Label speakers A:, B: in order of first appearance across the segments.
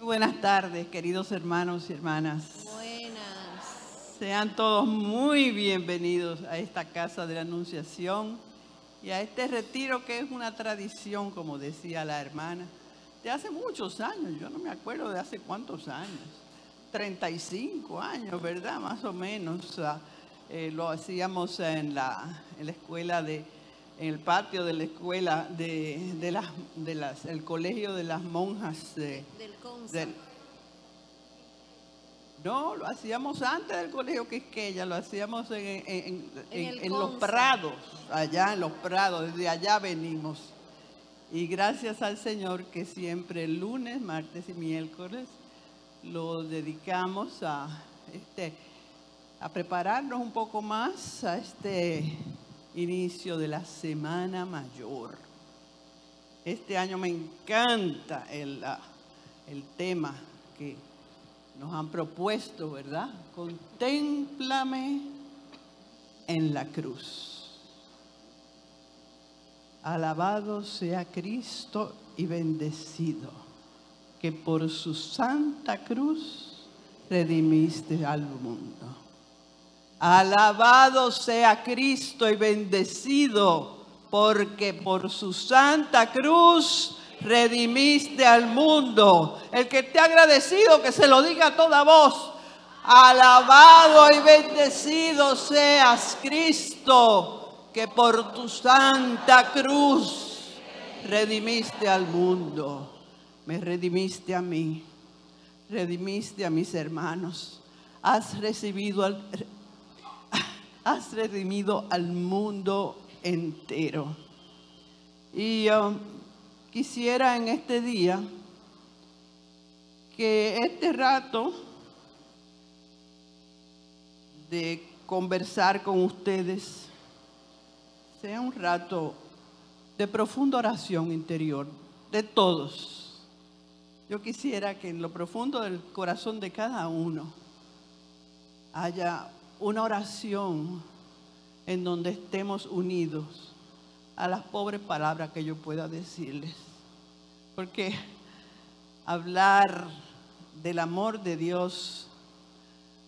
A: buenas tardes, queridos hermanos y hermanas. Buenas. Sean todos muy bienvenidos a esta casa de la Anunciación y a este retiro que es una tradición, como decía la hermana, de hace muchos años. Yo no me acuerdo de hace cuántos años. 35 años, ¿verdad? Más o menos. Ah, eh, lo hacíamos en la escuela de en el patio de la escuela, de, las, de el colegio de las monjas. del no, lo hacíamos antes del colegio Quisqueya, lo hacíamos en, en, en, en los prados, allá en los prados, desde allá venimos. Y gracias al Señor que siempre el lunes, martes y miércoles lo dedicamos a, este, a prepararnos un poco más a este inicio de la Semana Mayor. Este año me encanta ah, el, tema que nos han propuesto, ¿verdad? Contémplame en la cruz. Alabado sea Cristo y bendecido, que por su santa cruz redimiste al mundo. Alabado sea Cristo y bendecido, porque por su santa cruz redimiste al mundo. El que te ha agradecido, que se lo diga a toda voz. Alabado y bendecido seas Cristo, que por tu santa cruz redimiste al mundo. Me redimiste a mí, redimiste a mis hermanos. Has recibido al has redimido al mundo entero. Y um, quisiera en este día que este rato de conversar con ustedes sea un rato de profunda oración interior de todos. Yo quisiera que en lo profundo del corazón de cada uno haya una oración en donde estemos unidos a las pobres palabras que yo pueda decirles. Porque hablar del amor de Dios,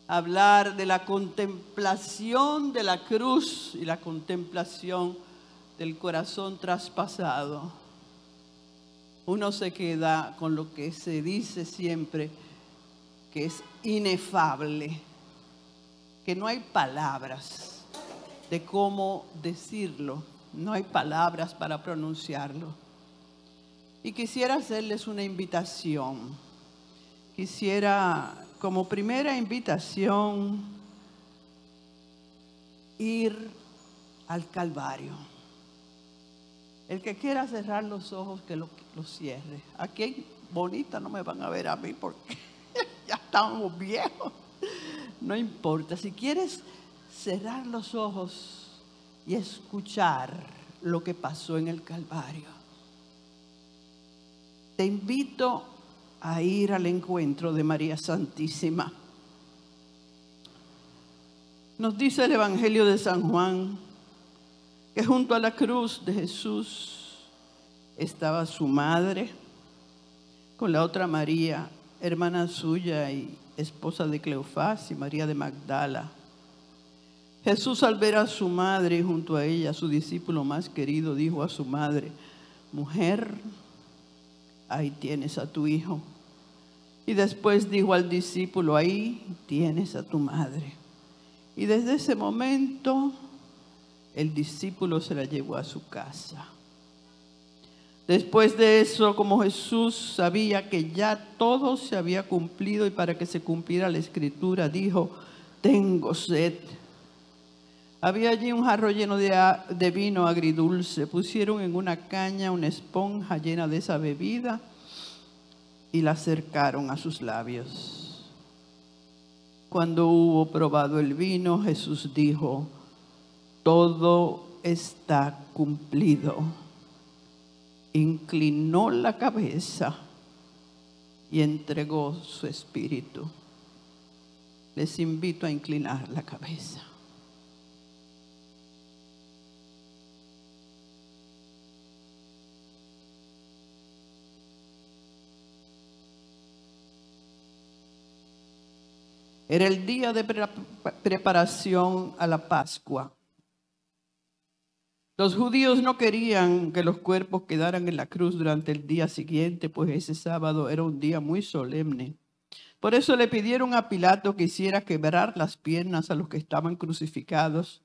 A: hablar de la contemplación de la cruz y la contemplación del corazón traspasado, uno se queda con lo que se dice siempre, que es inefable que no hay palabras de cómo decirlo, no hay palabras para pronunciarlo. Y quisiera hacerles una invitación. Quisiera, como primera invitación, ir al Calvario. El que quiera cerrar los ojos, que lo, cierre. Aquí bonita no me van a ver a mí porque ya estamos viejos no importa. Si quieres cerrar los ojos y escuchar lo que pasó en el Calvario, te invito a ir al encuentro de María Santísima. Nos dice el Evangelio de San Juan que junto a la cruz de Jesús estaba su madre con la otra María, hermana suya y esposa de Cleofás y María de Magdala. Jesús al ver a su madre junto a ella, su discípulo más querido, dijo a su madre, mujer, ahí tienes a tu hijo. Y después dijo al discípulo, ahí tienes a tu madre. Y desde ese momento el discípulo se la llevó a su casa. Después de eso, como Jesús sabía que ya todo se había cumplido y para que se cumpliera la escritura, dijo, tengo sed. Había allí un jarro lleno de, vino agridulce. Pusieron en una caña una esponja llena de esa bebida y la acercaron a sus labios. Cuando hubo probado el vino, Jesús dijo, todo está cumplido inclinó la cabeza y entregó su espíritu. Les invito a inclinar la cabeza. Era el día de preparación a la Pascua. Los judíos no querían que los cuerpos quedaran en la cruz durante el día siguiente, pues ese sábado era un día muy solemne. Por eso le pidieron a Pilato que hiciera quebrar las piernas a los que estaban crucificados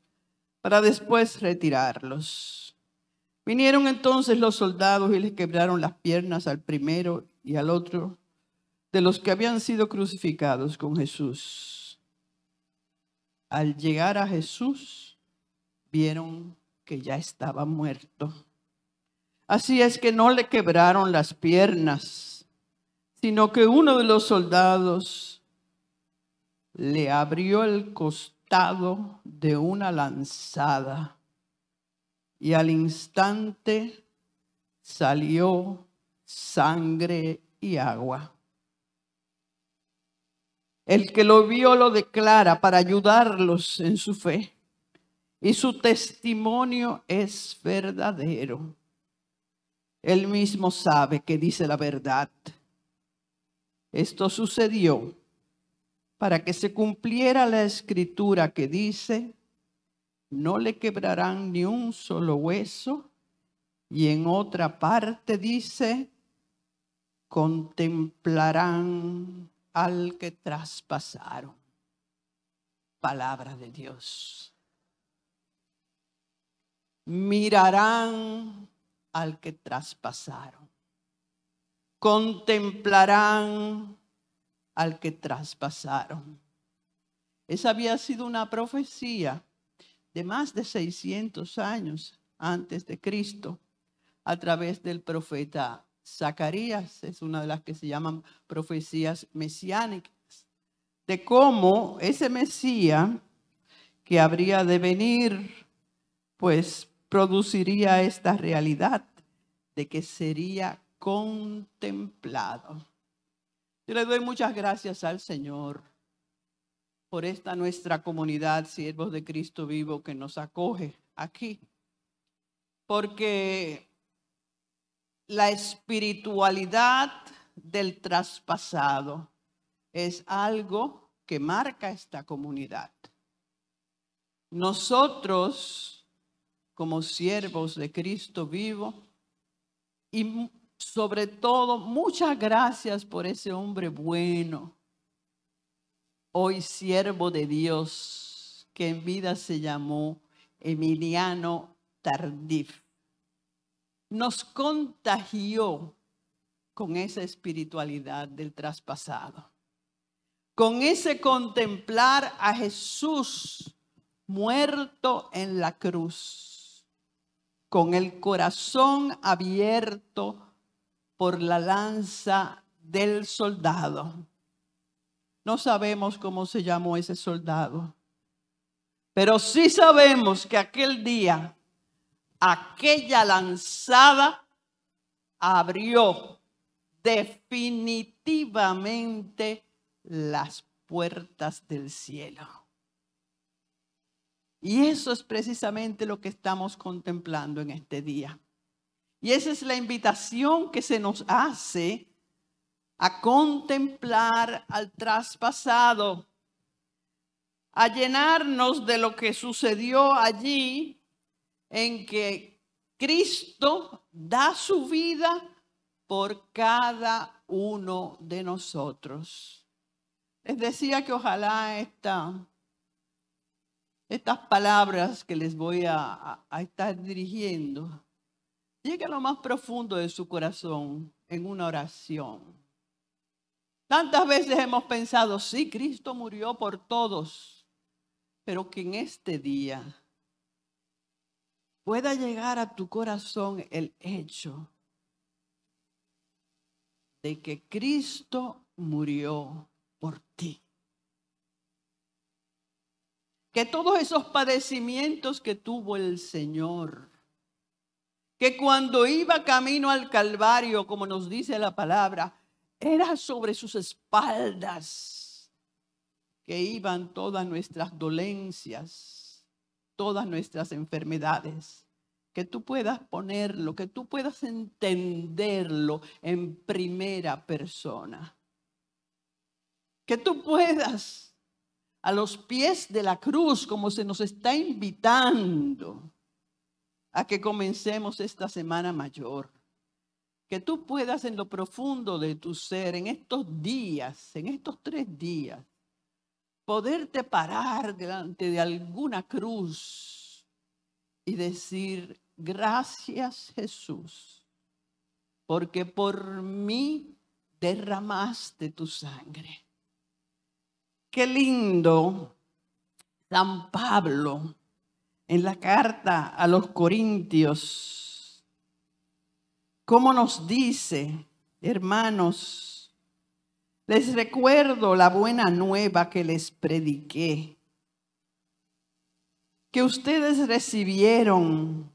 A: para después retirarlos. Vinieron entonces los soldados y les quebraron las piernas al primero y al otro de los que habían sido crucificados con Jesús. Al llegar a Jesús, vieron que ya estaba muerto. Así es que no le quebraron las piernas, sino que uno de los soldados le abrió el costado de una lanzada y al instante salió sangre y agua. El que lo vio lo declara para ayudarlos en su fe y su testimonio es verdadero. Él mismo sabe que dice la verdad. Esto sucedió para que se cumpliera la escritura que dice, no le quebrarán ni un solo hueso. Y en otra parte dice, contemplarán al que traspasaron. Palabra de Dios mirarán al que traspasaron, contemplarán al que traspasaron. Esa había sido una profecía de más de 600 años antes de Cristo a través del profeta Zacarías, es una de las que se llaman profecías mesiánicas, de cómo ese Mesías que habría de venir, pues produciría esta realidad de que sería contemplado. Yo le doy muchas gracias al Señor por esta nuestra comunidad, siervos de Cristo vivo, que nos acoge aquí, porque la espiritualidad del traspasado es algo que marca esta comunidad. Nosotros como siervos de Cristo vivo. Y sobre todo, muchas gracias por ese hombre bueno, hoy siervo de Dios, que en vida se llamó Emiliano Tardif. Nos contagió con esa espiritualidad del traspasado, con ese contemplar a Jesús muerto en la cruz con el corazón abierto por la lanza del soldado. No sabemos cómo se llamó ese soldado, pero sí sabemos que aquel día, aquella lanzada abrió definitivamente las puertas del cielo. Y eso es precisamente lo que estamos contemplando en este día. Y esa es la invitación que se nos hace a contemplar al traspasado, a llenarnos de lo que sucedió allí en que Cristo da su vida por cada uno de nosotros. Les decía que ojalá esta estas palabras que les voy a, estar dirigiendo lleguen a lo más profundo de su corazón en una oración. Tantas veces hemos pensado, sí, Cristo murió por todos, pero que en este día pueda llegar a tu corazón el hecho de que Cristo murió por ti que todos esos padecimientos que tuvo el Señor, que cuando iba camino al Calvario, como nos dice la palabra, era sobre sus espaldas que iban todas nuestras dolencias, todas nuestras enfermedades. Que tú puedas ponerlo, que tú puedas entenderlo en primera persona. Que tú puedas a los pies de la cruz, como se nos está invitando a que comencemos esta semana mayor. Que tú puedas en lo profundo de tu ser, en estos días, en estos tres días, poderte parar delante de alguna cruz y decir, gracias Jesús, porque por mí derramaste tu sangre Qué lindo San Pablo en la carta a los Corintios, cómo nos dice, hermanos, les recuerdo la buena nueva que les prediqué, que ustedes recibieron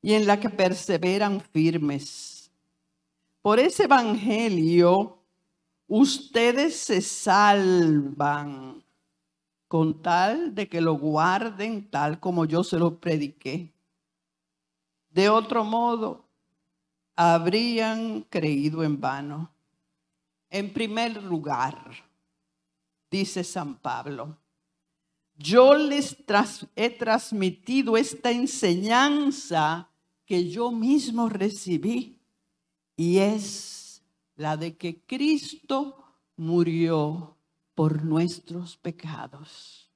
A: y en la que perseveran firmes. Por ese evangelio Ustedes se salvan con tal de que lo guarden tal como yo se lo prediqué. De otro modo, habrían creído en vano. En primer lugar, dice San Pablo, yo les he transmitido esta enseñanza que yo mismo recibí y es la de que Cristo murió por nuestros pecados.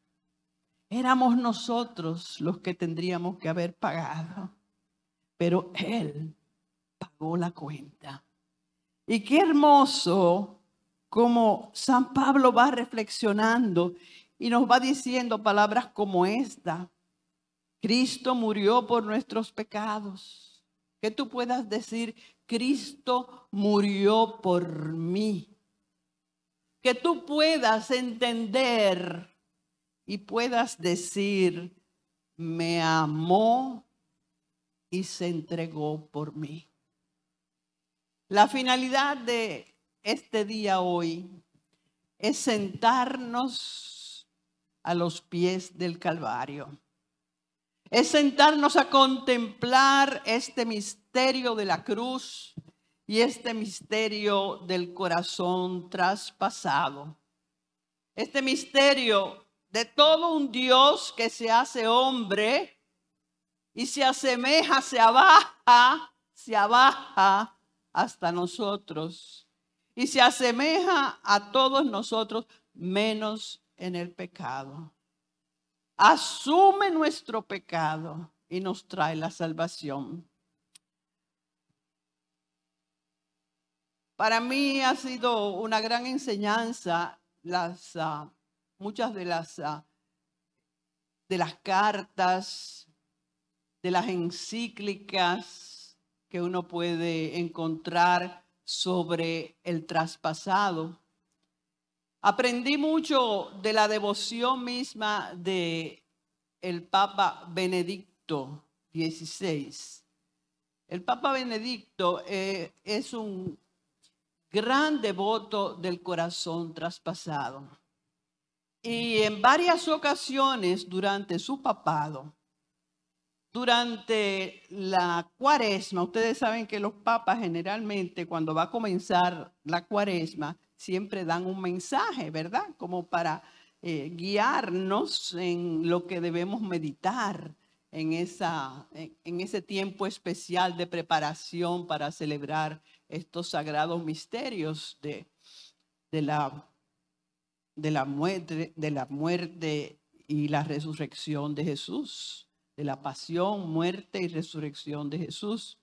A: Éramos nosotros los que tendríamos que haber pagado, pero Él pagó la cuenta. Y qué hermoso como San Pablo va reflexionando y nos va diciendo palabras como esta. Cristo murió por nuestros pecados que tú puedas decir, Cristo murió por mí. Que tú puedas entender y puedas decir, me amó y se entregó por mí. La finalidad de este día hoy es sentarnos a los pies del Calvario es sentarnos a contemplar este misterio de la cruz y este misterio del corazón traspasado. Este misterio de todo un Dios que se hace hombre y se asemeja, se abaja, se abaja hasta nosotros y se asemeja a todos nosotros menos en el pecado asume nuestro pecado y nos trae la salvación. Para mí ha sido una gran enseñanza las ah, muchas de las ah, de las cartas, de las encíclicas que uno puede encontrar sobre el traspasado. Aprendí mucho de la devoción misma de el Papa Benedicto XVI. El Papa Benedicto eh, es un gran devoto del corazón traspasado. Y en varias ocasiones durante su papado, durante la cuaresma, ustedes saben que los papas generalmente cuando va a comenzar la cuaresma, siempre dan un mensaje, ¿verdad? Como para eh, guiarnos en lo que debemos meditar en, esa, ese tiempo especial de preparación para celebrar estos sagrados misterios de, la, de, la muerte, de la muerte y la resurrección de Jesús, de la pasión, muerte y resurrección de Jesús.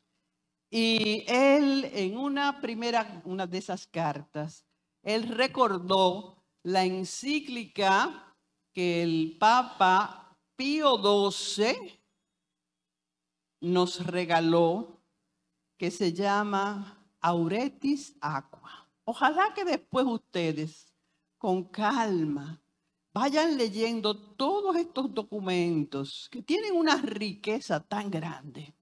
A: Y él en una primera, una de esas cartas, él recordó la encíclica que el Papa Pío XII nos regaló, que se llama Auretis Aqua. Ojalá que después ustedes, con calma, vayan leyendo todos estos documentos que tienen una riqueza tan grande.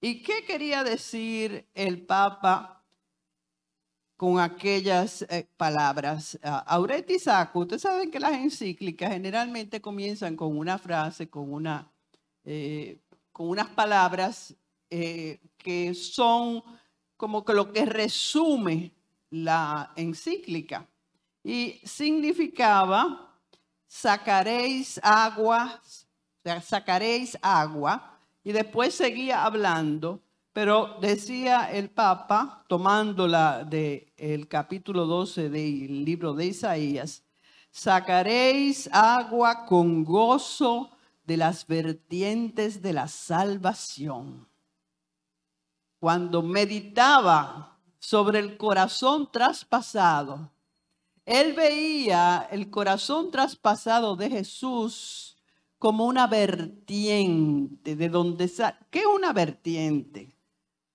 A: ¿Y qué quería decir el Papa con aquellas eh, palabras. Ah, Aureti Saco, ustedes saben que las encíclicas generalmente comienzan con una frase, con, una, eh, con unas palabras eh, que son como que lo que resume la encíclica. Y significaba, sacaréis agua, sacaréis agua, y después seguía hablando pero decía el Papa, tomándola del de capítulo 12 del libro de Isaías, sacaréis agua con gozo de las vertientes de la salvación. Cuando meditaba sobre el corazón traspasado, él veía el corazón traspasado de Jesús como una vertiente de donde sale. ¿Qué una vertiente?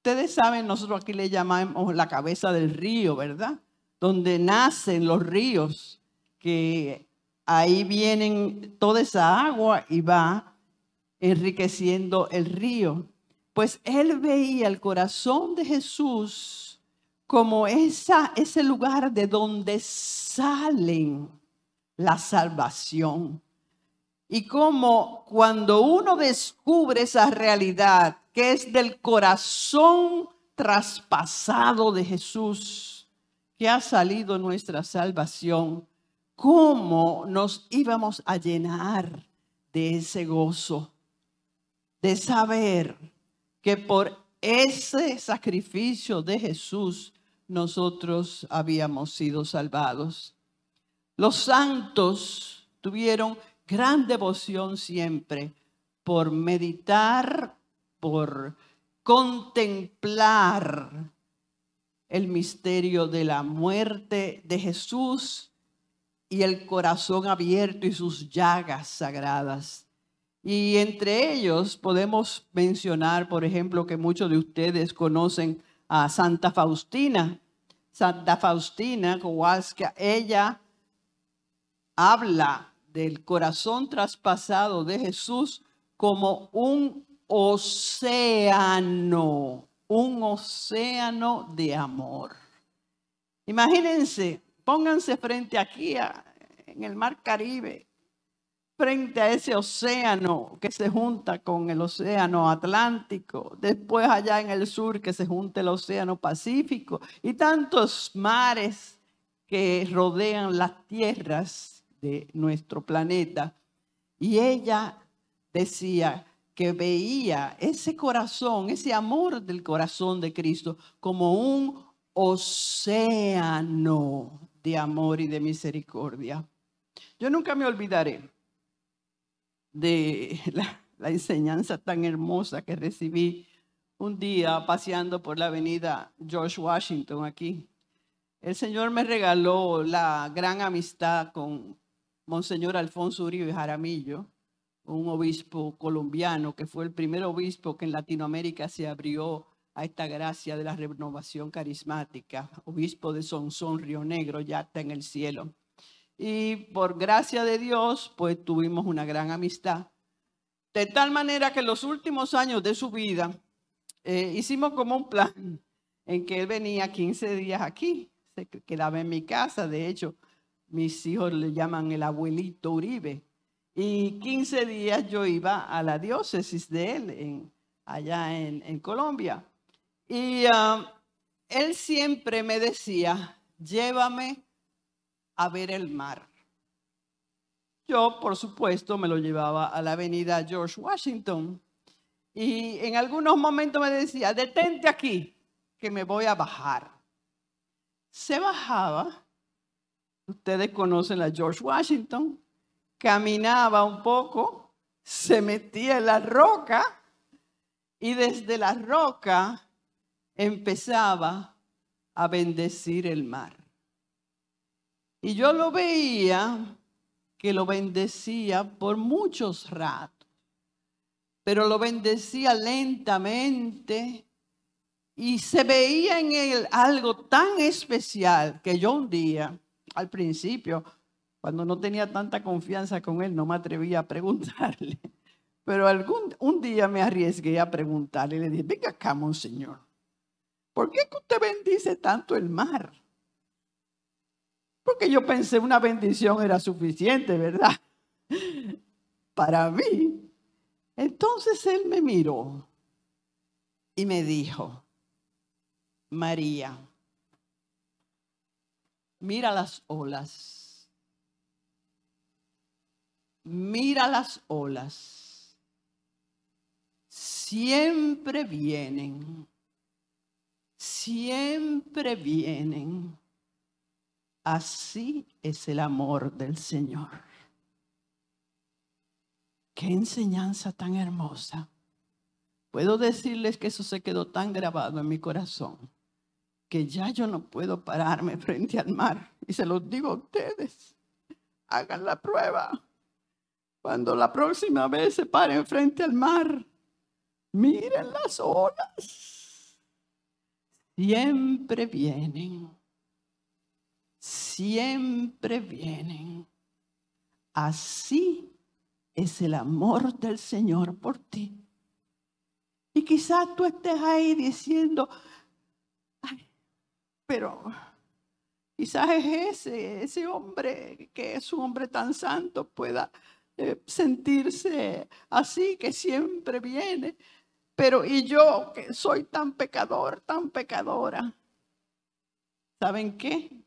A: ustedes saben, nosotros aquí le llamamos la cabeza del río, ¿verdad? Donde nacen los ríos, que ahí vienen toda esa agua y va enriqueciendo el río. Pues él veía el corazón de Jesús como esa, ese lugar de donde salen la salvación, y cómo cuando uno descubre esa realidad que es del corazón traspasado de Jesús, que ha salido nuestra salvación, cómo nos íbamos a llenar de ese gozo, de saber que por ese sacrificio de Jesús nosotros habíamos sido salvados. Los santos tuvieron gran devoción siempre por meditar, por contemplar el misterio de la muerte de Jesús y el corazón abierto y sus llagas sagradas. Y entre ellos podemos mencionar, por ejemplo, que muchos de ustedes conocen a Santa Faustina. Santa Faustina Kowalska, ella habla del corazón traspasado de Jesús como un océano, un océano de amor. Imagínense, pónganse frente aquí en el mar Caribe, frente a ese océano que se junta con el océano Atlántico, después allá en el sur que se junta el océano Pacífico y tantos mares que rodean las tierras de nuestro planeta. Y ella decía que veía ese corazón, ese amor del corazón de Cristo como un océano de amor y de misericordia. Yo nunca me olvidaré de la, enseñanza tan hermosa que recibí un día paseando por la avenida George Washington aquí. El Señor me regaló la gran amistad con Monseñor Alfonso Uribe Jaramillo, un obispo colombiano que fue el primer obispo que en Latinoamérica se abrió a esta gracia de la renovación carismática, obispo de Sonsón Río Negro, ya está en el cielo. Y por gracia de Dios, pues tuvimos una gran amistad. De tal manera que en los últimos años de su vida eh, hicimos como un plan en que él venía 15 días aquí, se quedaba en mi casa, de hecho, mis hijos le llaman el abuelito Uribe. Y 15 días yo iba a la diócesis de él, allá en, Colombia. Y um, él siempre me decía, llévame a ver el mar. Yo, por supuesto, me lo llevaba a la avenida George Washington. Y en algunos momentos me decía, detente aquí, que me voy a bajar. Se bajaba ustedes conocen a George Washington, caminaba un poco, se metía en la roca y desde la roca empezaba a bendecir el mar. Y yo lo veía que lo bendecía por muchos ratos, pero lo bendecía lentamente y se veía en él algo tan especial que yo un día al principio, cuando no tenía tanta confianza con él, no me atrevía a preguntarle. Pero algún, un día me arriesgué a preguntarle le dije, venga acá, monseñor, ¿por qué usted bendice tanto el mar? Porque yo pensé una bendición era suficiente, ¿verdad? Para mí. Entonces él me miró y me dijo, María, Mira las olas. Mira las olas. Siempre vienen. Siempre vienen. Así es el amor del Señor. Qué enseñanza tan hermosa. Puedo decirles que eso se quedó tan grabado en mi corazón que ya yo no puedo pararme frente al mar. Y se los digo a ustedes, hagan la prueba. Cuando la próxima vez se paren frente al mar, miren las olas. Siempre vienen, siempre vienen. Así es el amor del Señor por ti. Y quizás tú estés ahí diciendo, pero quizás ese, ese hombre que es un hombre tan santo pueda eh, sentirse así, que siempre viene. Pero y yo que soy tan pecador, tan pecadora. ¿Saben qué?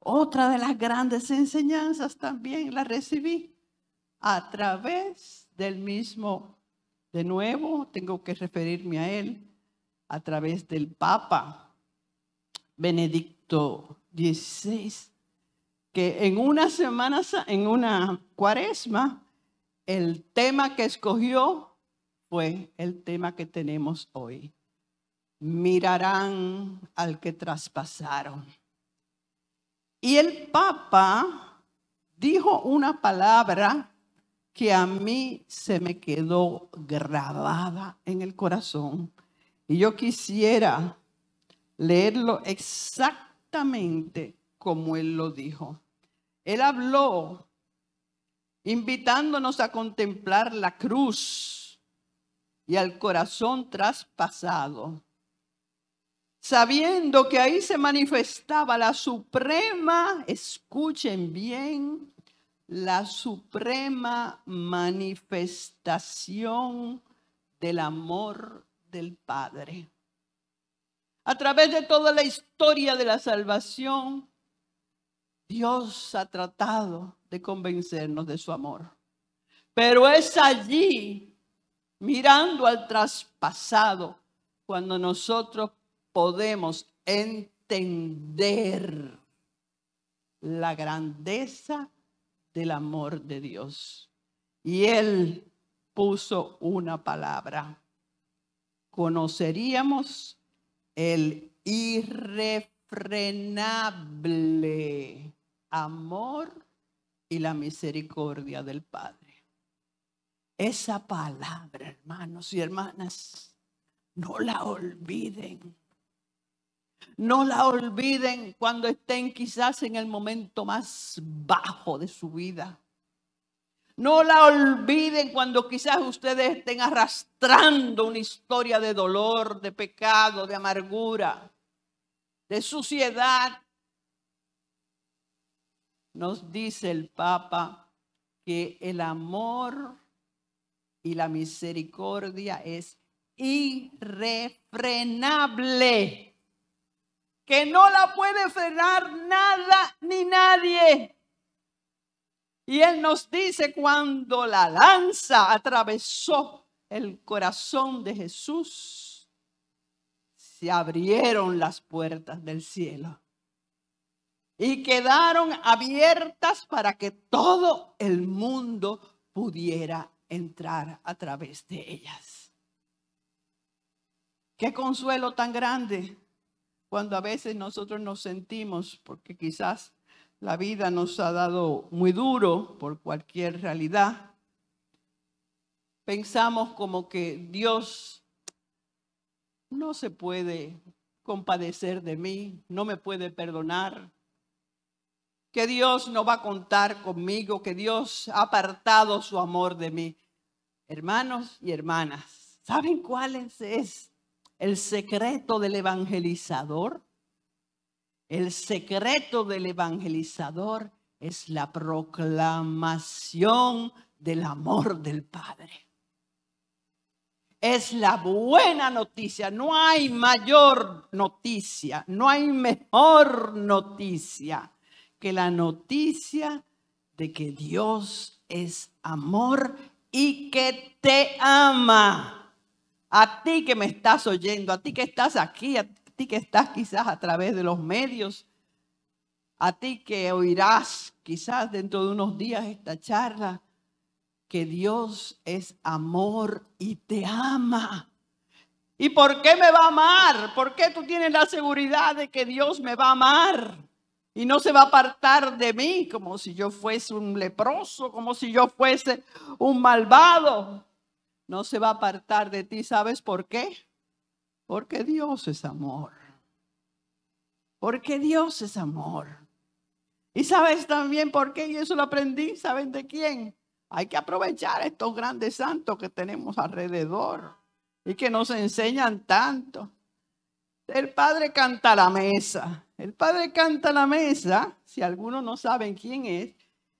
A: Otra de las grandes enseñanzas también la recibí a través del mismo, de nuevo tengo que referirme a él, a través del Papa Benedicto XVI, que en una semana, en una cuaresma, el tema que escogió fue el tema que tenemos hoy. Mirarán al que traspasaron. Y el Papa dijo una palabra que a mí se me quedó grabada en el corazón. Y yo quisiera leerlo exactamente como Él lo dijo. Él habló invitándonos a contemplar la cruz y al corazón traspasado, sabiendo que ahí se manifestaba la suprema, escuchen bien, la suprema manifestación del amor del Padre. A través de toda la historia de la salvación, Dios ha tratado de convencernos de su amor. Pero es allí, mirando al traspasado, cuando nosotros podemos entender la grandeza del amor de Dios. Y Él puso una palabra. Conoceríamos el irrefrenable amor y la misericordia del Padre. Esa palabra, hermanos y hermanas, no la olviden. No la olviden cuando estén quizás en el momento más bajo de su vida. No la olviden cuando quizás ustedes estén arrastrando una historia de dolor, de pecado, de amargura, de suciedad. Nos dice el Papa que el amor y la misericordia es irrefrenable, que no la puede frenar nada ni nadie. Y él nos dice cuando la lanza atravesó el corazón de Jesús, se abrieron las puertas del cielo. Y quedaron abiertas para que todo el mundo pudiera entrar a través de ellas. Qué consuelo tan grande cuando a veces nosotros nos sentimos, porque quizás la vida nos ha dado muy duro por cualquier realidad. Pensamos como que Dios no se puede compadecer de mí, no me puede perdonar, que Dios no va a contar conmigo, que Dios ha apartado su amor de mí. Hermanos y hermanas, ¿saben cuál es, es el secreto del evangelizador? El secreto del evangelizador es la proclamación del amor del Padre. Es la buena noticia. No hay mayor noticia, no hay mejor noticia que la noticia de que Dios es amor y que te ama. A ti que me estás oyendo, a ti que estás aquí, a ti ti que estás quizás a través de los medios, a ti que oirás quizás dentro de unos días esta charla, que Dios es amor y te ama. ¿Y por qué me va a amar? ¿Por qué tú tienes la seguridad de que Dios me va a amar? Y no se va a apartar de mí como si yo fuese un leproso, como si yo fuese un malvado. No se va a apartar de ti, ¿sabes por qué? Porque Dios es amor. Porque Dios es amor. Y sabes también por qué, y eso lo aprendí, ¿saben de quién? Hay que aprovechar estos grandes santos que tenemos alrededor y que nos enseñan tanto. El Padre canta la mesa. El Padre canta la mesa, si algunos no saben quién es,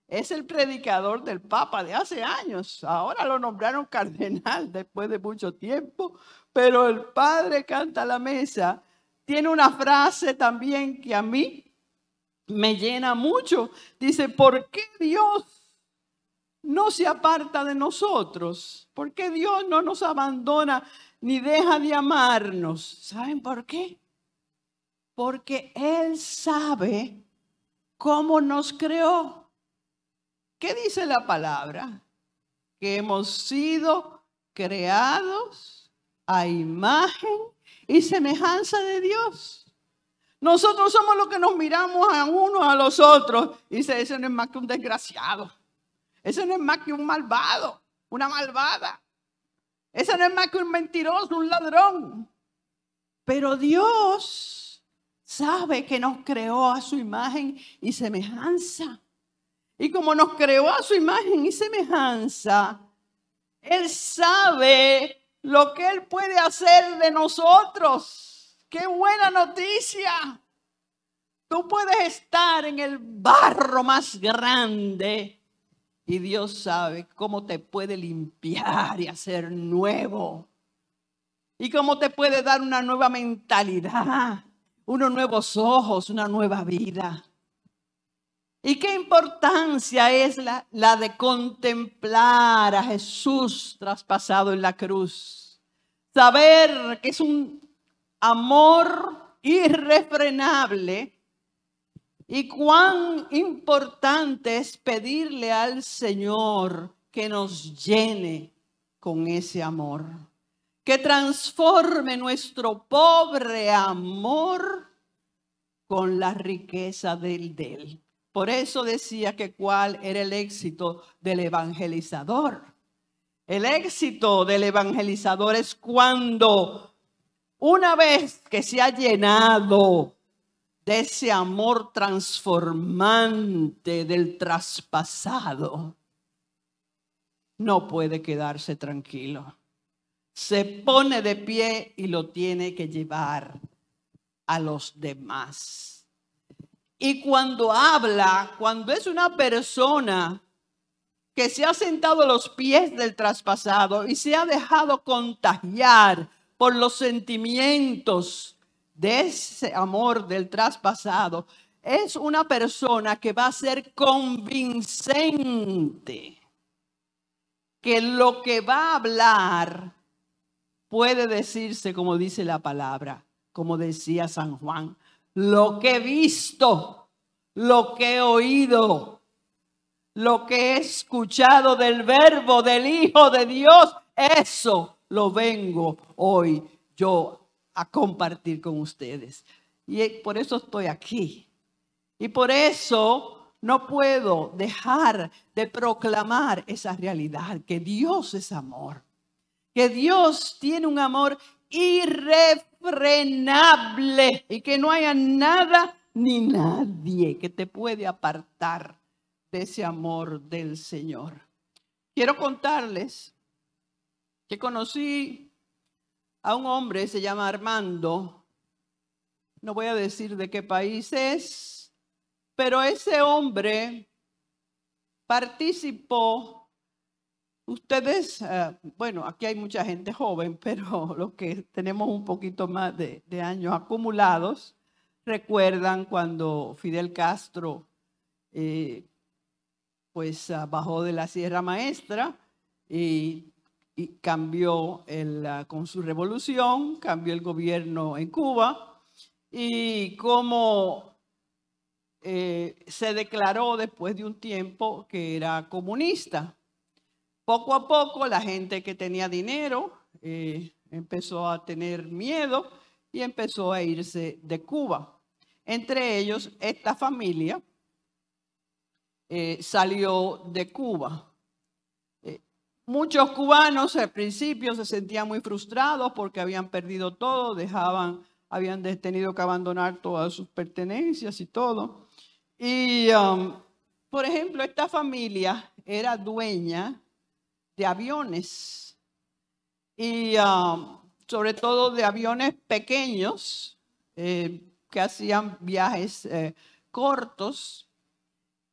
A: es el predicador del Papa de hace años. Ahora lo nombraron cardenal después de mucho tiempo, pero el padre canta a la mesa tiene una frase también que a mí me llena mucho. Dice, ¿por qué Dios no se aparta de nosotros? ¿Por qué Dios no nos abandona ni deja de amarnos? ¿Saben por qué? Porque Él sabe cómo nos creó. ¿Qué dice la palabra? Que hemos sido creados a imagen y semejanza de Dios. Nosotros somos los que nos miramos a unos a los otros. Y dice, ese no es más que un desgraciado. Ese no es más que un malvado, una malvada. Ese no es más que un mentiroso, un ladrón. Pero Dios sabe que nos creó a su imagen y semejanza. Y como nos creó a su imagen y semejanza, Él sabe lo que Él puede hacer de nosotros. ¡Qué buena noticia! Tú puedes estar en el barro más grande y Dios sabe cómo te puede limpiar y hacer nuevo. Y cómo te puede dar una nueva mentalidad, unos nuevos ojos, una nueva vida. ¿Y qué importancia es la, de contemplar a Jesús traspasado en la cruz? Saber que es un amor irrefrenable y cuán importante es pedirle al Señor que nos llene con ese amor, que transforme nuestro pobre amor con la riqueza del Del. Por eso decía que cuál era el éxito del evangelizador. El éxito del evangelizador es cuando una vez que se ha llenado de ese amor transformante del traspasado, no puede quedarse tranquilo. Se pone de pie y lo tiene que llevar a los demás. Y cuando habla, cuando es una persona que se ha sentado a los pies del traspasado y se ha dejado contagiar por los sentimientos de ese amor del traspasado, es una persona que va a ser convincente, que lo que va a hablar puede decirse como dice la palabra, como decía San Juan, lo que he visto, lo que he oído, lo que he escuchado del verbo del Hijo de Dios, eso lo vengo hoy yo a compartir con ustedes. Y eh, por eso estoy aquí. Y por eso no puedo dejar de proclamar esa realidad, que Dios es amor, que Dios tiene un amor irrefutable y que no haya nada ni nadie que te puede apartar de ese amor del Señor. Quiero contarles que conocí a un hombre, se llama Armando, no voy a decir de qué país es, pero ese hombre participó Ustedes, eh, bueno, aquí hay mucha gente joven, pero los que tenemos un poquito más de, años acumulados, recuerdan cuando Fidel Castro eh, pues ah, bajó de la Sierra Maestra y, cambió ah, con su revolución, cambió el gobierno en Cuba y cómo eh, se declaró después de un tiempo que era comunista. Poco a poco la gente que tenía dinero eh, empezó a tener miedo y empezó a irse de Cuba. Entre ellos, esta familia eh, salió de Cuba. Eh, muchos cubanos al principio se sentían muy frustrados porque habían perdido todo, dejaban, habían tenido que abandonar todas sus pertenencias y todo. Y, um, por ejemplo, esta familia era dueña de aviones y um, sobre todo de aviones pequeños eh, que hacían viajes eh, cortos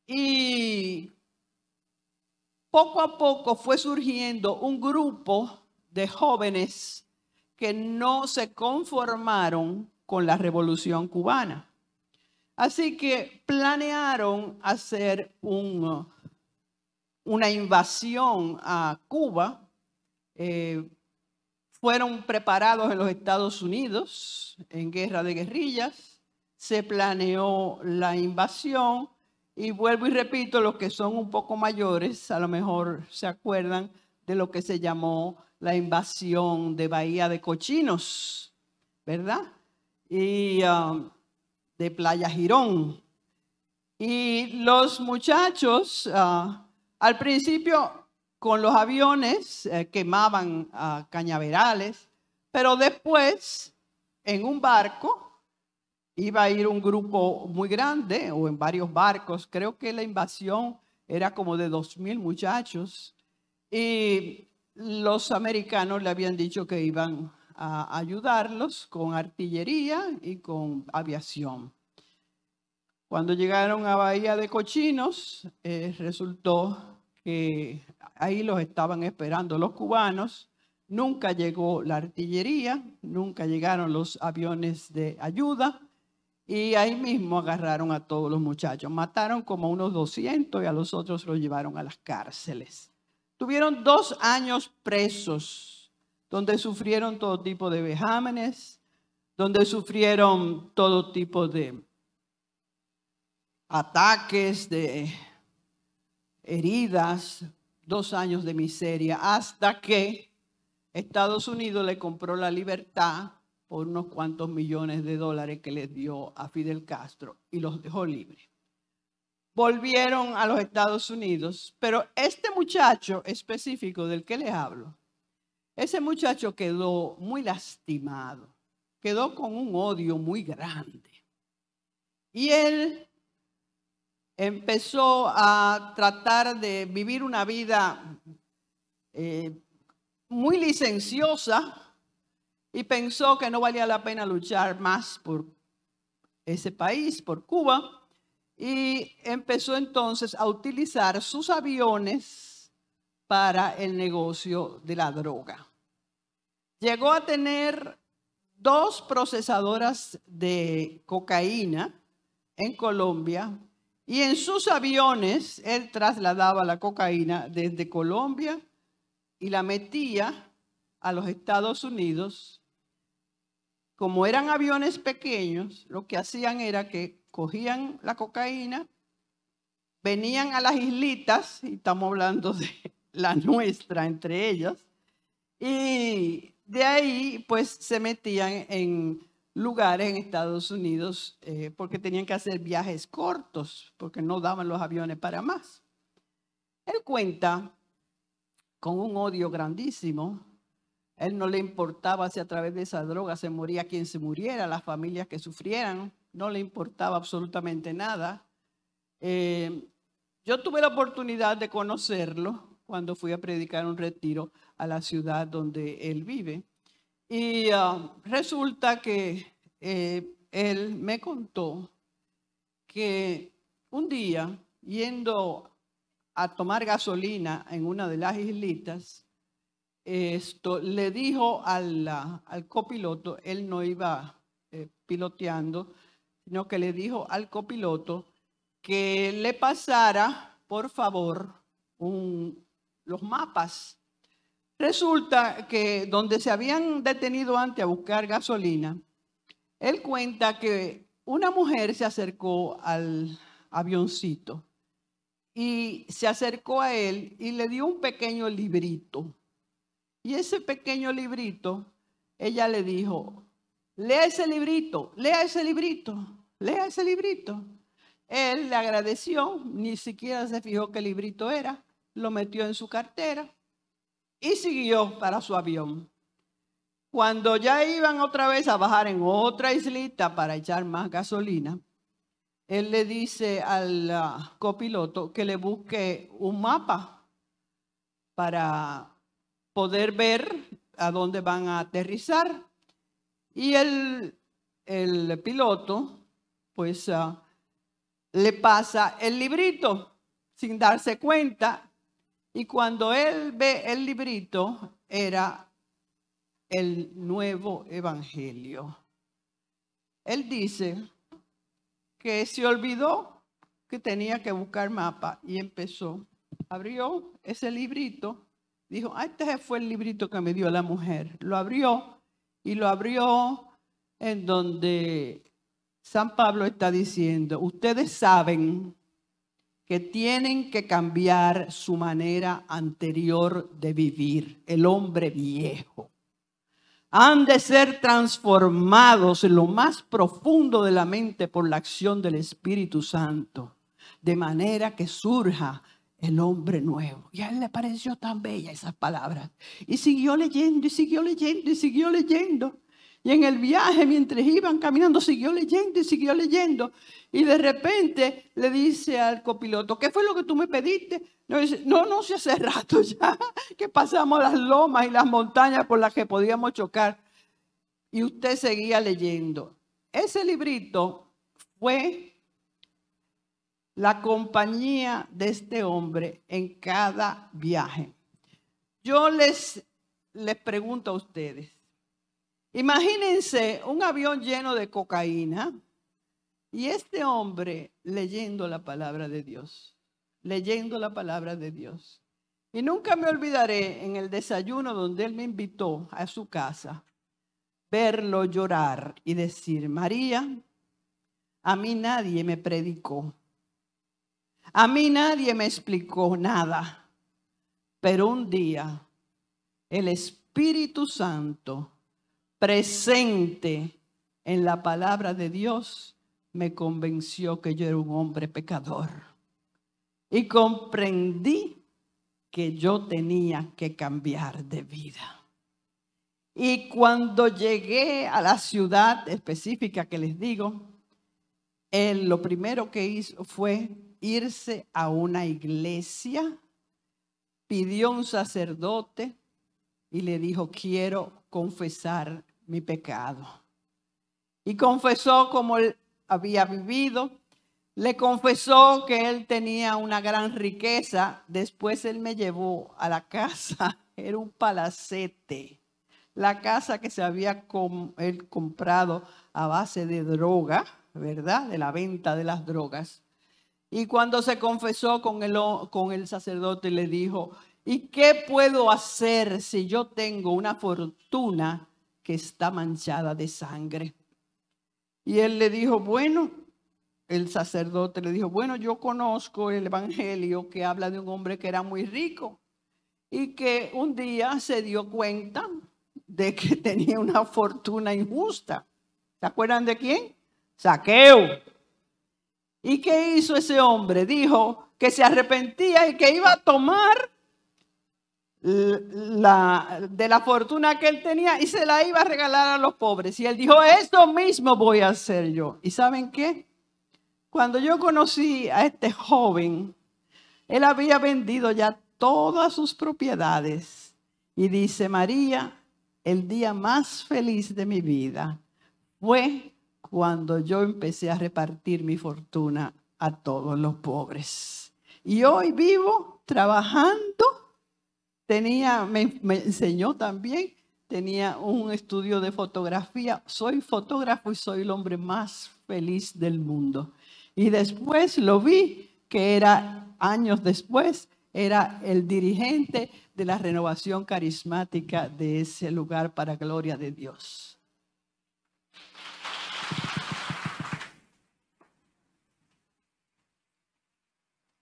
A: y poco a poco fue surgiendo un grupo de jóvenes que no se conformaron con la revolución cubana. Así que planearon hacer un una invasión a Cuba. Eh, fueron preparados en los Estados Unidos en guerra de guerrillas, se planeó la invasión y vuelvo y repito, los que son un poco mayores a lo mejor se acuerdan de lo que se llamó la invasión de Bahía de Cochinos, ¿verdad? Y um, de Playa Girón. Y los muchachos uh, al principio con los aviones eh, quemaban ah, cañaverales, pero después en un barco iba a ir un grupo muy grande o en varios barcos. Creo que la invasión era como de 2.000 muchachos y los americanos le habían dicho que iban a ayudarlos con artillería y con aviación. Cuando llegaron a Bahía de Cochinos, eh, resultó que ahí los estaban esperando los cubanos. Nunca llegó la artillería, nunca llegaron los aviones de ayuda y ahí mismo agarraron a todos los muchachos. Mataron como unos 200 y a los otros los llevaron a las cárceles. Tuvieron dos años presos, donde sufrieron todo tipo de vejámenes, donde sufrieron todo tipo de ataques, de heridas, dos años de miseria, hasta que Estados Unidos le compró la libertad por unos cuantos millones de dólares que le dio a Fidel Castro y los dejó libres. Volvieron a los Estados Unidos, pero este muchacho específico del que les hablo, ese muchacho quedó muy lastimado, quedó con un odio muy grande. Y él empezó a tratar de vivir una vida eh, muy licenciosa y pensó que no valía la pena luchar más por ese país, por Cuba, y empezó entonces a utilizar sus aviones para el negocio de la droga. Llegó a tener dos procesadoras de cocaína en Colombia y en sus aviones él trasladaba la cocaína desde Colombia y la metía a los Estados Unidos. Como eran aviones pequeños, lo que hacían era que cogían la cocaína, venían a las islitas, y estamos hablando de la nuestra entre ellas, y de ahí pues se metían en lugares en Estados Unidos eh, porque tenían que hacer viajes cortos, porque no daban los aviones para más. Él cuenta con un odio grandísimo. Él no le importaba si a través de esa droga se moría quien se muriera, las familias que sufrieran, no le importaba absolutamente nada. Eh, yo tuve la oportunidad de conocerlo cuando fui a predicar un retiro a la ciudad donde él vive. Y ah, resulta que eh, él me contó que un día, yendo a tomar gasolina en una de las islitas, esto, le dijo al, al copiloto, él no iba eh, piloteando, sino que le dijo al copiloto que le pasara, por favor, un, los mapas Resulta que donde se habían detenido antes a buscar gasolina, él cuenta que una mujer se acercó al avioncito y se acercó a él y le dio un pequeño librito. Y ese pequeño librito, ella le dijo, lea ese librito, lea ese librito, lea ese librito. Él le agradeció, ni siquiera se fijó qué librito era, lo metió en su cartera y siguió para su avión. Cuando ya iban otra vez a bajar en otra islita para echar más gasolina, él le dice al ah, copiloto que le busque un mapa para poder ver a dónde van a aterrizar. Y el, piloto, pues, ah, le pasa el librito sin darse cuenta y cuando él ve el librito, era el nuevo evangelio. Él dice que se olvidó que tenía que buscar mapa y empezó. Abrió ese librito, dijo, ah, este fue el librito que me dio la mujer. Lo abrió y lo abrió en donde San Pablo está diciendo, ustedes saben que tienen que cambiar su manera anterior de vivir, el hombre viejo. Han de ser transformados en lo más profundo de la mente por la acción del Espíritu Santo, de manera que surja el hombre nuevo. Y a él le pareció tan bella esas palabras. Y siguió leyendo, y siguió leyendo, y siguió leyendo. Y en el viaje, mientras iban caminando, siguió leyendo y siguió leyendo. Y de repente le dice al copiloto, ¿qué fue lo que tú me pediste? No, no, no, si hace rato ya que pasamos las lomas y las montañas por las que podíamos chocar. Y usted seguía leyendo. Ese librito fue la compañía de este hombre en cada viaje. Yo les, les pregunto a ustedes, Imagínense un avión lleno de cocaína y este hombre leyendo la palabra de Dios, leyendo la palabra de Dios. Y nunca me olvidaré en el desayuno donde él me invitó a su casa, verlo llorar y decir, María, a mí nadie me predicó, a mí nadie me explicó nada, pero un día el Espíritu Santo presente en la palabra de Dios, me convenció que yo era un hombre pecador. Y comprendí que yo tenía que cambiar de vida. Y cuando llegué a la ciudad específica que les digo, él lo primero que hizo fue irse a una iglesia, pidió un sacerdote y le dijo, quiero confesar mi pecado. Y confesó como él había vivido, le confesó que él tenía una gran riqueza, después él me llevó a la casa, era un palacete, la casa que se había él comprado a base de droga, ¿verdad? De la venta de las drogas. Y cuando se confesó con el, con el sacerdote, le dijo, ¿y qué puedo hacer si yo tengo una fortuna que está manchada de sangre. Y él le dijo, bueno, el sacerdote le dijo, bueno, yo conozco el Evangelio que habla de un hombre que era muy rico y que un día se dio cuenta de que tenía una fortuna injusta. ¿Se acuerdan de quién? Saqueo. ¿Y qué hizo ese hombre? Dijo que se arrepentía y que iba a tomar la, de la fortuna que él tenía y se la iba a regalar a los pobres. Y él dijo, esto mismo voy a hacer yo. ¿Y saben qué? Cuando yo conocí a este joven, él había vendido ya todas sus propiedades. Y dice, María, el día más feliz de mi vida fue cuando yo empecé a repartir mi fortuna a todos los pobres. Y hoy vivo trabajando Tenía, me, me enseñó también, tenía un estudio de fotografía. Soy fotógrafo y soy el hombre más feliz del mundo. Y después lo vi, que era años después, era el dirigente de la renovación carismática de ese lugar para gloria de Dios.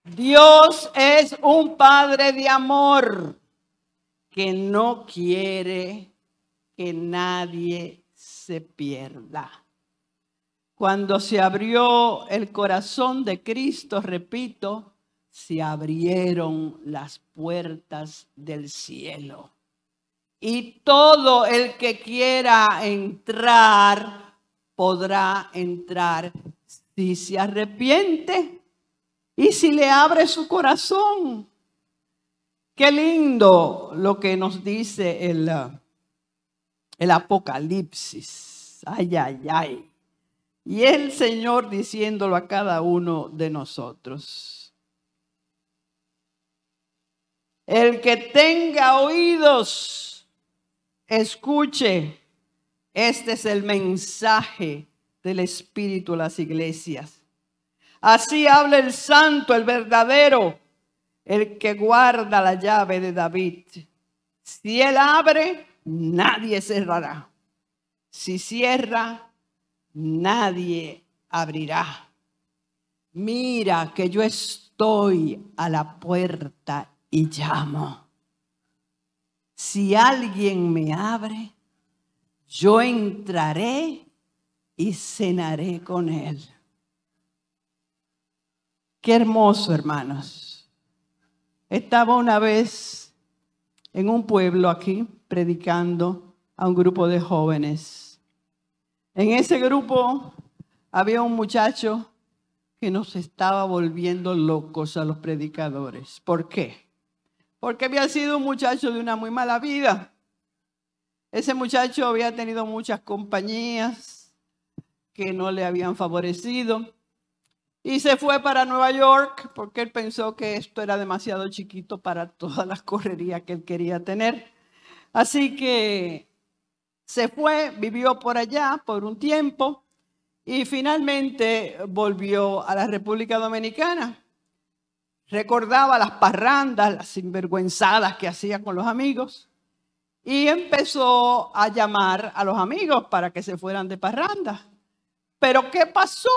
A: Dios es un Padre de amor que no quiere que nadie se pierda. Cuando se abrió el corazón de Cristo, repito, se abrieron las puertas del cielo. Y todo el que quiera entrar podrá entrar si se arrepiente y si le abre su corazón. Qué lindo lo que nos dice el, ah, el Apocalipsis. Ay, ay, ay. Y el Señor diciéndolo a cada uno de nosotros. El que tenga oídos, escuche. Este es el mensaje del Espíritu a las iglesias. Así habla el santo, el verdadero, el que guarda la llave de David. Si él abre, nadie cerrará. Si cierra, nadie abrirá. Mira que yo estoy a la puerta y llamo. Si alguien me abre, yo entraré y cenaré con él. Qué hermoso, hermanos estaba una vez en un pueblo aquí predicando a un grupo de jóvenes. En ese grupo había un muchacho que nos estaba volviendo locos a los predicadores. ¿Por qué? Porque había sido un muchacho de una muy mala vida. Ese muchacho había tenido muchas compañías que no le habían favorecido. Y se fue para Nueva York porque él pensó que esto era demasiado chiquito para todas las correrías que él quería tener. Así que se fue, vivió por allá por un tiempo y finalmente volvió a la República Dominicana. Recordaba las parrandas, las sinvergüenzadas que hacía con los amigos y empezó a llamar a los amigos para que se fueran de parranda. Pero ¿qué pasó?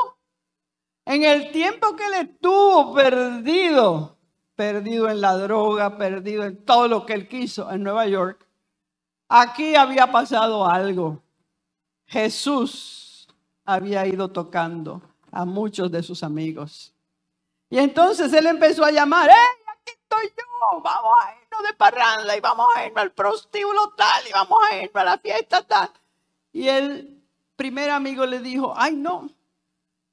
A: En el tiempo que él estuvo perdido, perdido en la droga, perdido en todo lo que él quiso en Nueva York, aquí había pasado algo. Jesús había ido tocando a muchos de sus amigos. Y entonces él empezó a llamar, ¡eh, aquí estoy yo! Vamos a irnos de parranda y vamos a irnos al prostíbulo tal y vamos a irnos a la fiesta tal. Y el primer amigo le dijo, ¡ay no!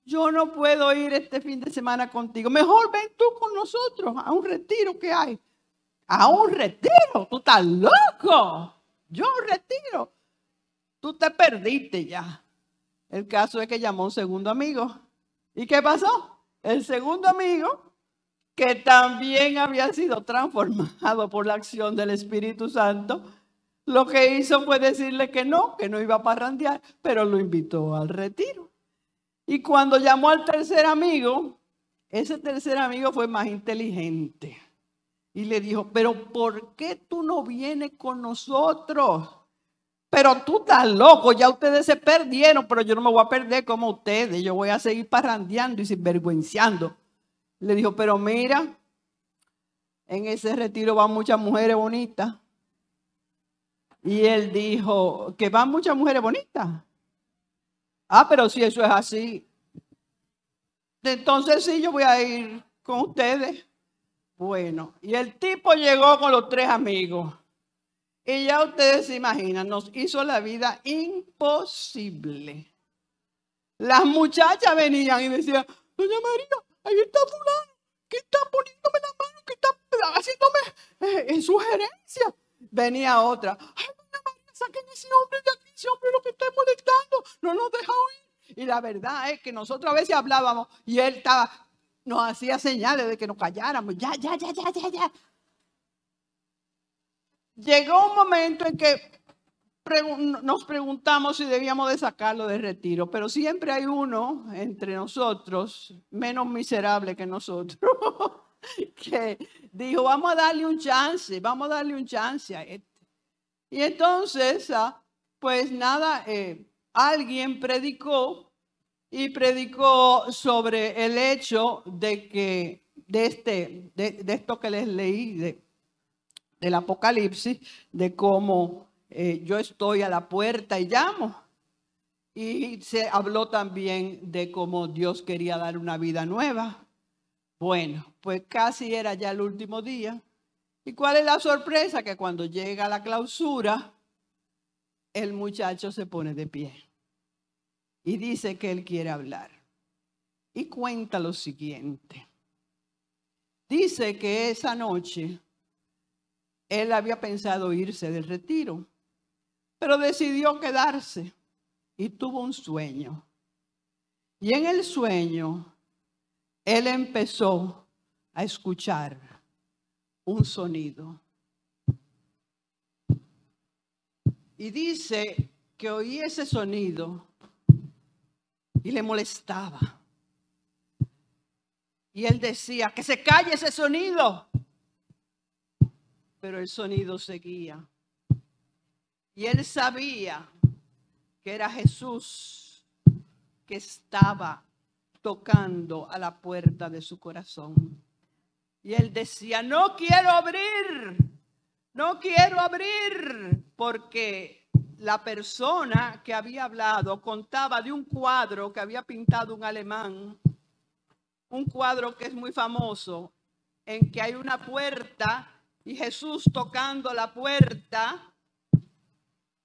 A: yo no puedo ir este fin de semana contigo. Mejor ven tú con nosotros a un retiro que hay. A un retiro, tú estás loco. Yo un retiro. Tú te perdiste ya. El caso es que llamó un segundo amigo. ¿Y qué pasó? El segundo amigo, que también había sido transformado por la acción del Espíritu Santo, lo que hizo fue decirle que no, que no iba a parrandear, pero lo invitó al retiro. Y cuando llamó al tercer amigo, ese tercer amigo fue más inteligente. Y le dijo, pero ¿por qué tú no vienes con nosotros? Pero tú estás loco, ya ustedes se perdieron, pero yo no me voy a perder como ustedes, yo voy a seguir parrandeando y sinvergüenciando. Le dijo, pero mira, en ese retiro van muchas mujeres bonitas. Y él dijo, que van muchas mujeres bonitas. Ah, pero si eso es así, entonces sí, yo voy a ir con ustedes. Bueno, y el tipo llegó con los tres amigos. Y ya ustedes se imaginan, nos hizo la vida imposible. Las muchachas venían y decían, doña María, ahí está fulano, que está poniéndome la mano, que está haciéndome eh, en sugerencia. Venía otra, ay, doña María, saquen ese hombre de aquí siempre lo que está molestando, no nos deja oír. Y la verdad es que nosotros a veces hablábamos y él estaba, nos hacía señales de que nos calláramos. Ya, ya, ya, ya, ya, ya. Llegó un momento en que nos preguntamos si debíamos de sacarlo de retiro, pero siempre hay uno entre nosotros, menos miserable que nosotros, que dijo, vamos a darle un chance, vamos a darle un chance a este. Y entonces, ah, pues nada, eh, alguien predicó y predicó sobre el hecho de que de, este, de, esto que les leí de, del Apocalipsis, de cómo eh, yo estoy a la puerta y llamo. Y se habló también de cómo Dios quería dar una vida nueva. Bueno, pues casi era ya el último día. ¿Y cuál es la sorpresa? Que cuando llega la clausura, el muchacho se pone de pie y dice que él quiere hablar. Y cuenta lo siguiente. Dice que esa noche él había pensado irse del retiro, pero decidió quedarse y tuvo un sueño. Y en el sueño, él empezó a escuchar un sonido. Y dice que oía ese sonido y le molestaba. Y él decía, que se calle ese sonido. Pero el sonido seguía. Y él sabía que era Jesús que estaba tocando a la puerta de su corazón. Y él decía, no quiero abrir. No quiero abrir porque la persona que había hablado contaba de un cuadro que había pintado un alemán, un cuadro que es muy famoso, en que hay una puerta y Jesús tocando la puerta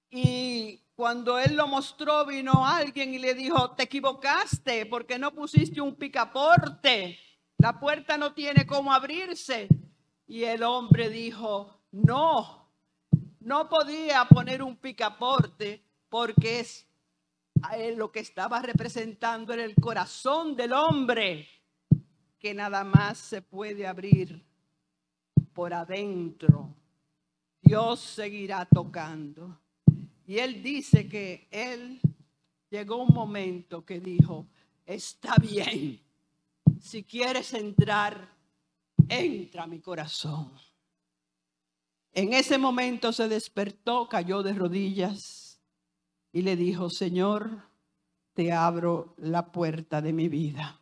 A: y cuando él lo mostró vino alguien y le dijo, te equivocaste porque no pusiste un picaporte, la puerta no tiene cómo abrirse. Y el hombre dijo, no, no podía poner un picaporte porque es lo que estaba representando en el corazón del hombre, que nada más se puede abrir por adentro. Dios seguirá tocando. Y él dice que él llegó un momento que dijo, está bien, si quieres entrar, entra mi corazón. En ese momento se despertó, cayó de rodillas y le dijo, Señor, te abro la puerta de mi vida.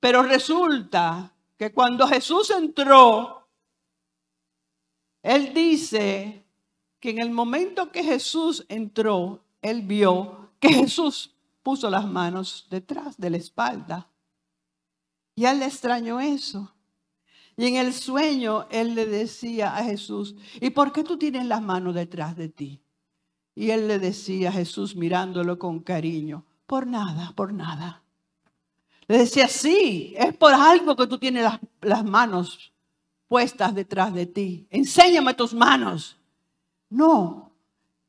A: Pero resulta que cuando Jesús entró, él dice que en el momento que Jesús entró, él vio que Jesús puso las manos detrás de la espalda. Y a él le extrañó eso. Y en el sueño él le decía a Jesús, ¿y por qué tú tienes las manos detrás de ti? Y él le decía a Jesús mirándolo con cariño, por nada, por nada. Le decía, sí, es por algo que tú tienes las, las manos puestas detrás de ti. Enséñame tus manos. No,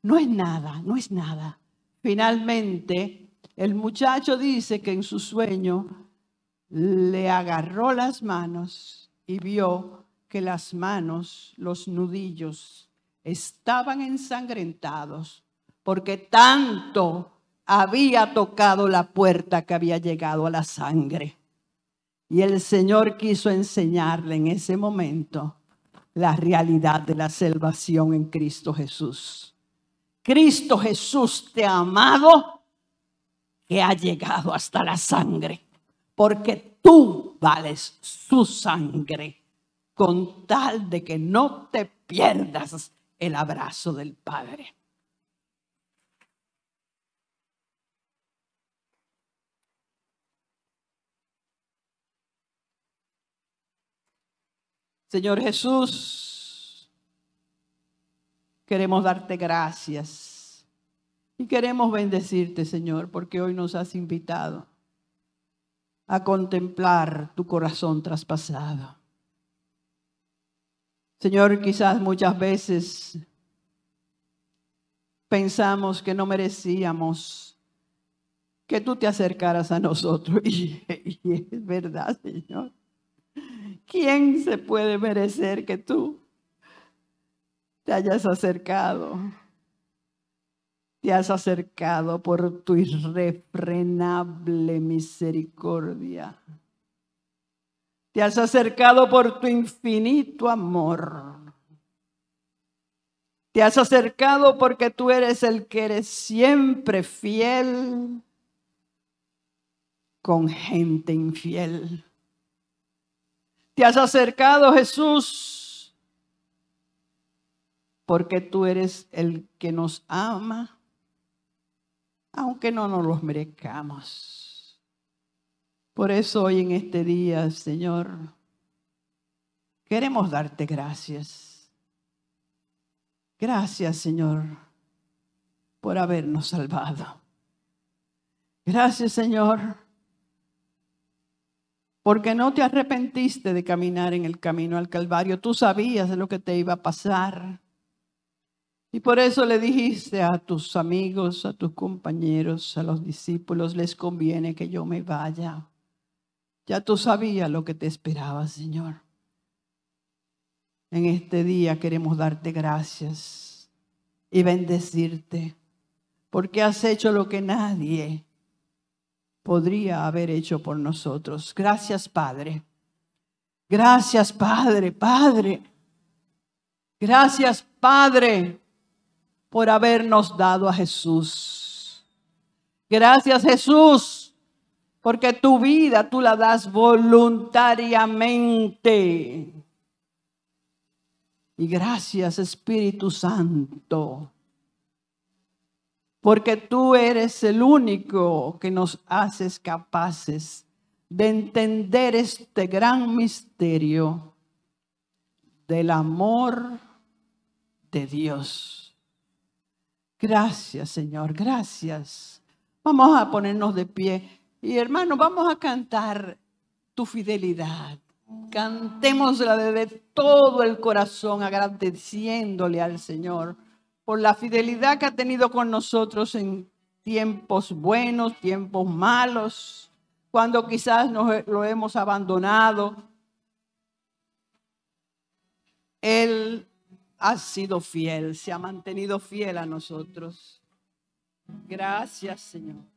A: no es nada, no es nada. Finalmente, el muchacho dice que en su sueño le agarró las manos y vio que las manos, los nudillos, estaban ensangrentados porque tanto había tocado la puerta que había llegado a la sangre. Y el Señor quiso enseñarle en ese momento la realidad de la salvación en Cristo Jesús. Cristo Jesús te ha amado que ha llegado hasta la sangre porque tú vales su sangre con tal de que no te pierdas el abrazo del Padre. Señor Jesús, queremos darte gracias y queremos bendecirte, Señor, porque hoy nos has invitado a contemplar tu corazón traspasado. Señor, quizás muchas veces pensamos que no merecíamos que tú te acercaras a nosotros. Y, es verdad, Señor. ¿Quién se puede merecer que tú te hayas acercado? te has acercado por tu irrefrenable misericordia. Te has acercado por tu infinito amor. Te has acercado porque tú eres el que eres siempre fiel con gente infiel. Te has acercado, Jesús, porque tú eres el que nos ama aunque no nos los merezcamos. Por eso hoy en este día, Señor, queremos darte gracias. Gracias, Señor, por habernos salvado. Gracias, Señor, porque no te arrepentiste de caminar en el camino al Calvario. Tú sabías de lo que te iba a pasar. Y por eso le dijiste a tus amigos, a tus compañeros, a los discípulos, les conviene que yo me vaya. Ya tú sabías lo que te esperaba, Señor. En este día queremos darte gracias y bendecirte, porque has hecho lo que nadie podría haber hecho por nosotros. Gracias, Padre. Gracias, Padre, Padre. Gracias, Padre por habernos dado a Jesús. Gracias Jesús, porque tu vida tú la das voluntariamente. Y gracias Espíritu Santo, porque tú eres el único que nos haces capaces de entender este gran misterio del amor de Dios. Gracias, Señor, gracias. Vamos a ponernos de pie. Y hermano, vamos a cantar tu fidelidad. Cantémosla desde todo el corazón, agradeciéndole al Señor por la fidelidad que ha tenido con nosotros en tiempos buenos, tiempos malos, cuando quizás nos lo hemos abandonado. Él ha sido fiel, se ha mantenido fiel a nosotros. Gracias, Señor.